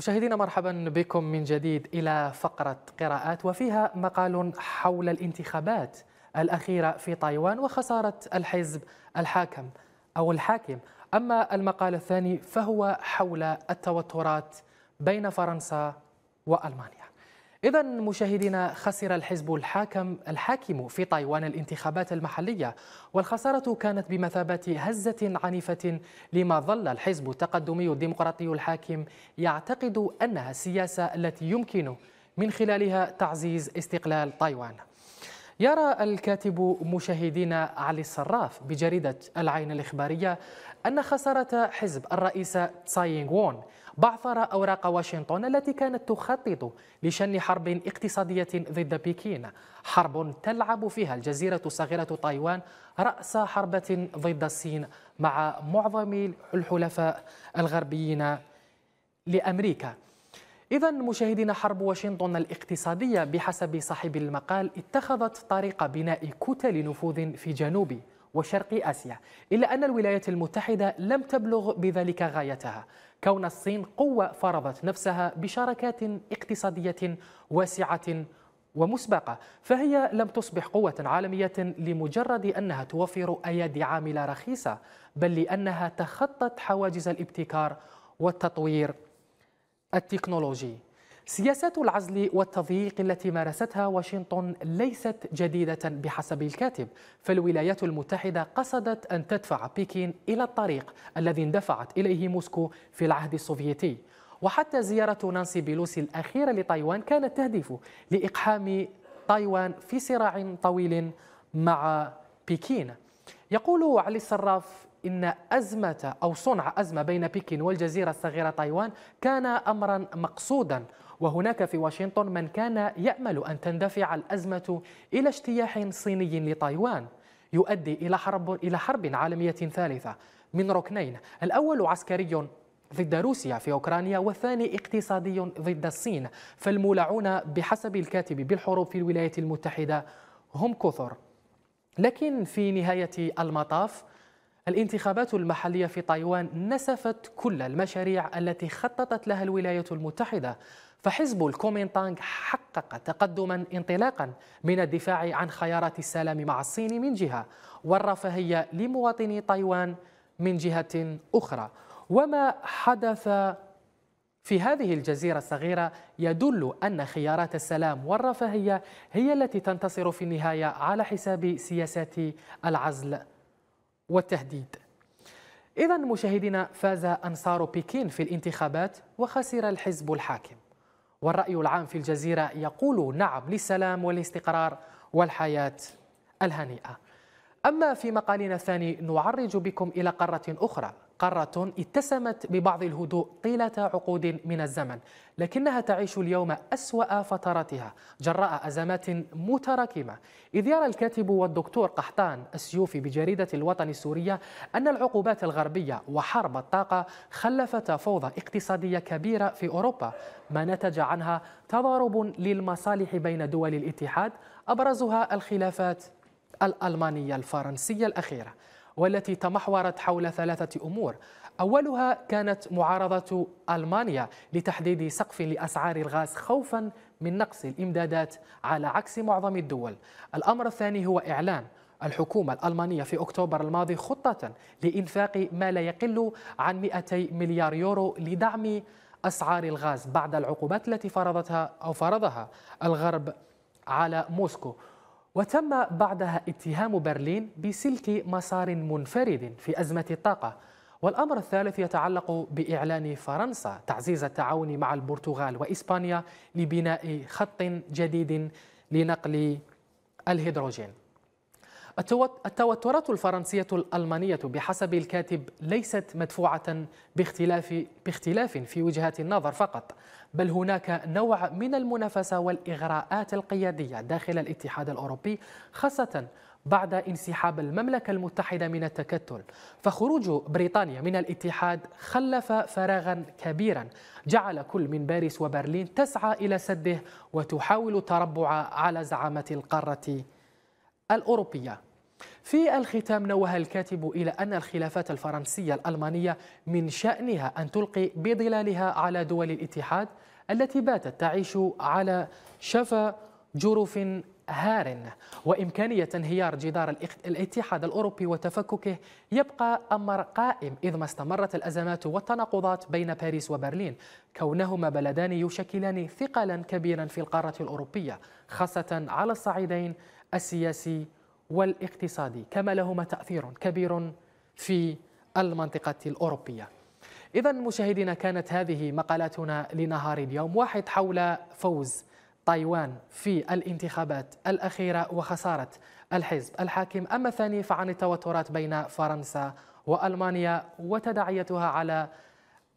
مشاهدينا مرحبا بكم من جديد إلى فقرة قراءات وفيها مقال حول الانتخابات الأخيرة في تايوان وخسارة الحزب الحاكم أو الحاكم أما المقال الثاني فهو حول التوترات بين فرنسا وألمانيا إذا مشاهدينا خسر الحزب الحاكم الحاكم في تايوان الانتخابات المحلية والخسارة كانت بمثابة هزة عنيفة لما ظل الحزب التقدمي الديمقراطي الحاكم يعتقد أنها السياسة التي يمكن من خلالها تعزيز استقلال تايوان يرى الكاتب مشاهدين علي الصراف بجريدة العين الإخبارية أن خسارة حزب الرئيس تساينغ وون بعثر أوراق واشنطن التي كانت تخطط لشن حرب اقتصادية ضد بكين حرب تلعب فيها الجزيرة الصغيرة تايوان رأس حربة ضد الصين مع معظم الحلفاء الغربيين لأمريكا إذا مشاهدينا حرب واشنطن الاقتصادية بحسب صاحب المقال اتخذت طريق بناء كتل نفوذ في جنوب وشرق آسيا إلا أن الولايات المتحدة لم تبلغ بذلك غايتها كون الصين قوة فرضت نفسها بشراكات اقتصادية واسعة ومسبقة فهي لم تصبح قوة عالمية لمجرد أنها توفر أيادي عاملة رخيصة بل لأنها تخطت حواجز الابتكار والتطوير التكنولوجي سياسات العزل والتضييق التي مارستها واشنطن ليست جديدة بحسب الكاتب فالولايات المتحدة قصدت أن تدفع بكين إلى الطريق الذي اندفعت إليه موسكو في العهد السوفيتي وحتى زيارة نانسي بيلوسي الأخيرة لتايوان كانت تهدف لإقحام تايوان في صراع طويل مع بكين يقول علي الصراف إن أزمة أو صنع أزمة بين بكين والجزيرة الصغيرة تايوان كان أمرا مقصودا وهناك في واشنطن من كان يأمل أن تندفع الأزمة إلى اجتياح صيني لتايوان يؤدي إلى حرب إلى حرب عالمية ثالثة من ركنين الأول عسكري ضد روسيا في أوكرانيا والثاني اقتصادي ضد الصين فالمولعون بحسب الكاتب بالحروب في الولايات المتحدة هم كثر لكن في نهاية المطاف الانتخابات المحلية في تايوان نسفت كل المشاريع التي خططت لها الولايات المتحدة فحزب الكومينتانغ حقق تقدما انطلاقا من الدفاع عن خيارات السلام مع الصين من جهة والرفاهية لمواطني تايوان من جهة أخرى وما حدث في هذه الجزيرة الصغيرة يدل أن خيارات السلام والرفاهية هي التي تنتصر في النهاية على حساب سياسات العزل والتهديد إذا مشاهدينا فاز أنصار بكين في الانتخابات وخسر الحزب الحاكم والرأي العام في الجزيرة يقول نعم للسلام والاستقرار والحياة الهنيئة أما في مقالنا الثاني نعرج بكم إلى قارة أخرى قارة اتسمت ببعض الهدوء طيلة عقود من الزمن لكنها تعيش اليوم أسوأ فتراتها جراء أزمات متراكمة إذ يرى الكاتب والدكتور قحطان السيوفي بجريدة الوطن السورية أن العقوبات الغربية وحرب الطاقة خلفت فوضى اقتصادية كبيرة في أوروبا ما نتج عنها تضارب للمصالح بين دول الاتحاد أبرزها الخلافات الألمانية الفرنسية الأخيرة والتي تمحورت حول ثلاثة أمور أولها كانت معارضة ألمانيا لتحديد سقف لأسعار الغاز خوفا من نقص الإمدادات على عكس معظم الدول الأمر الثاني هو إعلان الحكومة الألمانية في أكتوبر الماضي خطة لإنفاق ما لا يقل عن 200 مليار يورو لدعم أسعار الغاز بعد العقوبات التي فرضتها أو فرضها الغرب على موسكو وتم بعدها اتهام برلين بسلك مسار منفرد في أزمة الطاقة والأمر الثالث يتعلق بإعلان فرنسا تعزيز التعاون مع البرتغال وإسبانيا لبناء خط جديد لنقل الهيدروجين التوترات الفرنسية الألمانية بحسب الكاتب ليست مدفوعة باختلاف, باختلاف في وجهات النظر فقط بل هناك نوع من المنافسة والإغراءات القيادية داخل الاتحاد الأوروبي خاصة بعد انسحاب المملكة المتحدة من التكتل فخروج بريطانيا من الاتحاد خلف فراغا كبيرا جعل كل من باريس وبرلين تسعى إلى سده وتحاول التربع على زعامة القارة الأوروبية في الختام نوه الكاتب إلى أن الخلافات الفرنسية الألمانية من شأنها أن تلقي بظلالها على دول الاتحاد التي باتت تعيش على شفا جرف هار وإمكانية انهيار جدار الاتحاد الأوروبي وتفككه يبقى أمر قائم إذ ما استمرت الأزمات والتناقضات بين باريس وبرلين كونهما بلدان يشكلان ثقلا كبيرا في القارة الأوروبية خاصة على الصعيدين السياسي والاقتصادي كما لهما تأثير كبير في المنطقة الأوروبية إذا مشاهدينا كانت هذه مقالاتنا لنهار اليوم واحد حول فوز تايوان في الانتخابات الأخيرة وخسارة الحزب الحاكم أما الثاني فعن التوترات بين فرنسا وألمانيا وتداعيتها على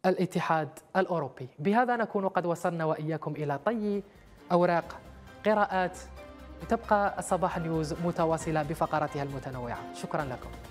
الاتحاد الأوروبي بهذا نكون قد وصلنا وإياكم إلى طي أوراق قراءات تبقى الصباح نيوز متواصلة بفقراتها المتنوعة شكرا لكم